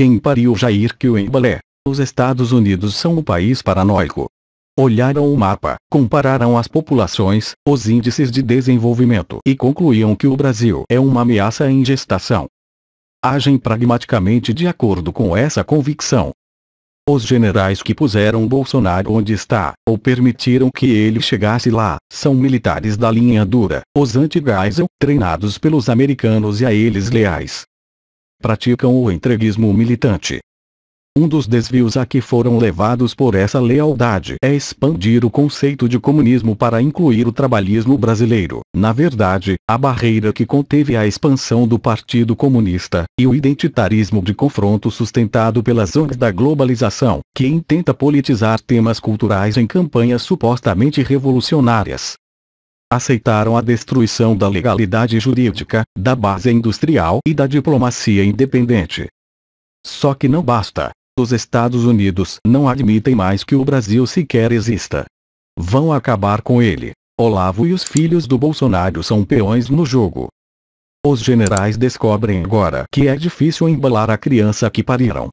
Quem pariu Jair Kuembalé? Os Estados Unidos são um país paranoico. Olharam o mapa, compararam as populações, os índices de desenvolvimento e concluíam que o Brasil é uma ameaça em gestação. Agem pragmaticamente de acordo com essa convicção. Os generais que puseram Bolsonaro onde está, ou permitiram que ele chegasse lá, são militares da linha dura, os anti gaisel treinados pelos americanos e a eles leais praticam o entreguismo militante. Um dos desvios a que foram levados por essa lealdade é expandir o conceito de comunismo para incluir o trabalhismo brasileiro. Na verdade, a barreira que conteve a expansão do Partido Comunista, e o identitarismo de confronto sustentado pelas ONGs da globalização, que intenta politizar temas culturais em campanhas supostamente revolucionárias, aceitaram a destruição da legalidade jurídica, da base industrial e da diplomacia independente. Só que não basta. Os Estados Unidos não admitem mais que o Brasil sequer exista. Vão acabar com ele. Olavo e os filhos do Bolsonaro são peões no jogo. Os generais descobrem agora que é difícil embalar a criança que pariram.